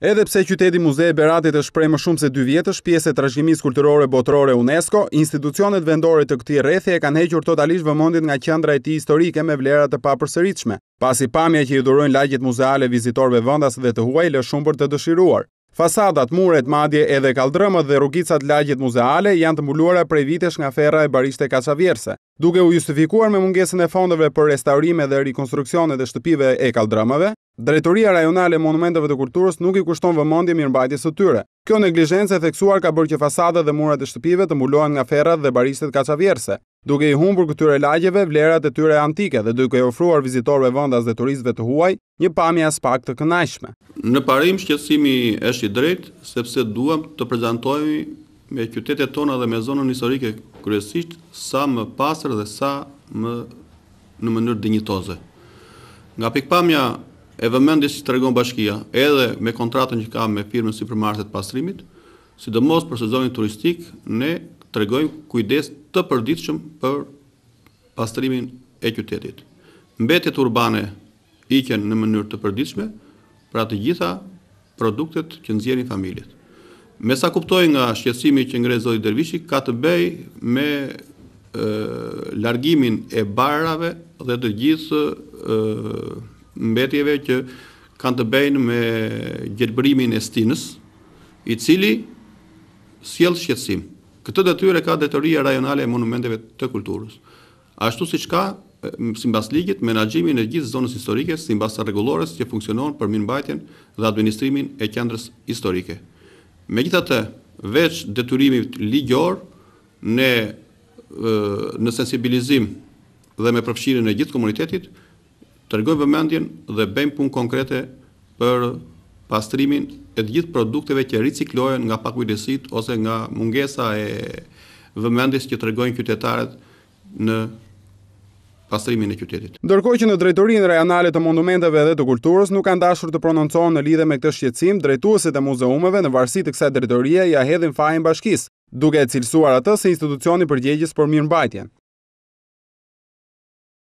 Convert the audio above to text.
Edhe pse qyteti e Beratit është prej më shumë se 2 vjetësh pjesë e trashëgimisë kulturore botërore UNESCO, institucionet vendore të këtij rrethi e kanë hequr totalisht vëmondit nga qendra e tij historike me vlera të papërsëritshme. Pasi pamja që i dhurojnë lagjet muzeale vizitorëve vendas dhe të huaj lë shumë për të dëshiruar. Fasadat, muret, madje edhe kaldrëmët dhe rukicat lagjit muzeale janë të mbuluara prej vitesh nga ferra e barishte kasavjerse. Duke u justifikuar me mungesën e fondeve për restaurime dhe rekonstruksionet e shtëpive e kaldrëmëve, Drejtoria Rajonale Monumenteve të Kulturës nuk i kushton vëmondje mirëmbajtjes së tyre. Kjo neglizhencë e theksuar ka bërë që fasadat dhe murat e shtëpive të mbulohen nga ferrat dhe barishtet kaçavjerse duke i humbur këtyre lagjeve vlerat e tyre antike dhe duke i ofruar vizitorëve vendas dhe turistëve të huaj një pamje as pak të kënaqshme. Në parim shqetësimi është i drejtë sepse duam të prezantojmë me qytetet tona dhe me zonën historike kryesisht sa më pastër dhe sa më në mënyrë dinjitoze. Nga pikpamja e vëmendjes që tregon bashkia, edhe me kontratën që kam me firmën Supermarket Pastrimit, sidomos për sezonin turistik, ne të regojmë kujdes të përdiqëm për pastrimin e qytetit. Mbetet urbane iken në mënyrë të përdiqme, pra të gjitha produktet që nëzjeri familjet. Me sa kuptoj nga shqesimi që ngrezoj Dervishi, ka të bej me largimin e barrave dhe të gjithë mbetjeve që kanë të bejnë me gjithëbërimin e stinës, i cili s'jelë shqetsimë. Këtë detyre ka detyria rajonale e monumenteve të kulturës. Ashtu si ka, si mbas ligit, menagjimin e gjithë zonës historike, si rregullores regulores që funksionon për mirëmbajtjen dhe administrimin e kjendrës historike. Me veç detyrimit ligjor në, në sensibilizim dhe me përfshirjen e gjithë komunitetit, të vëmendjen dhe bëjmë punë konkrete për pastrimin e të gjithë produkteve që riciklohen nga pakujdesit ose nga mungesa e vëmendjes që tregojnë qytetarët në pastrimin e qytetit. Ndërkohë që në drejtorinë rajonale të monumenteve dhe të kulturës nuk kanë dashur të prononcohen në lidhje me këtë shqetësim, drejtuasit e muzeumeve në varësi të kësaj drejtorie ja hedhin fajin bashkisë, duke e cilësuar atë se institucioni përgjegjës për mirëmbajtjen.